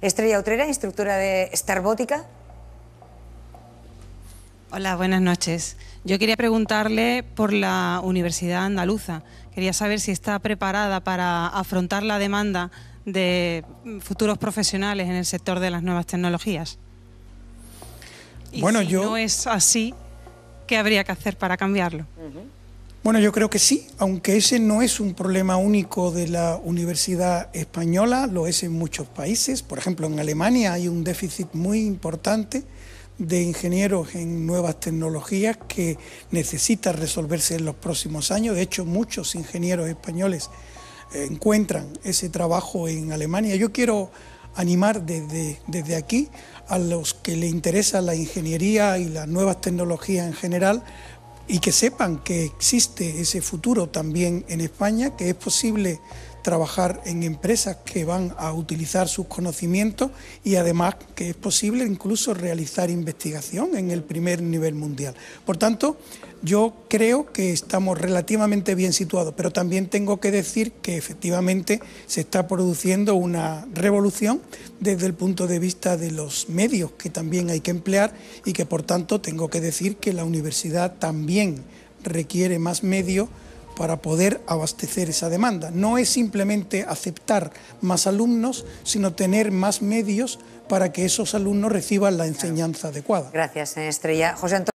Estrella Utrera, instructora de Starbótica. Hola, buenas noches. Yo quería preguntarle por la Universidad Andaluza. Quería saber si está preparada para afrontar la demanda de futuros profesionales en el sector de las nuevas tecnologías. Y bueno, si yo... no es así, ¿qué habría que hacer para cambiarlo? Bueno, yo creo que sí, aunque ese no es un problema único de la universidad española, lo es en muchos países. Por ejemplo, en Alemania hay un déficit muy importante de ingenieros en nuevas tecnologías que necesita resolverse en los próximos años. De hecho, muchos ingenieros españoles eh, encuentran ese trabajo en Alemania. Yo quiero animar desde, aquí a los que le interesa la ingeniería y las nuevas tecnologías en general y que sepan que existe ese futuro también en España, que es posible trabajar en empresas que van a utilizar sus conocimientos y además que es posible incluso realizar investigación en el primer nivel mundial. Por tanto, yo creo que estamos relativamente bien situados, pero también tengo que decir que efectivamente se está produciendo una revolución desde el punto de vista de los medios que también hay que emplear y que por tanto tengo que decir que la universidad también requiere más medios para poder abastecer esa demanda. No es simplemente aceptar más alumnos, sino tener más medios para que esos alumnos reciban la enseñanza adecuada. Gracias, Estrella. José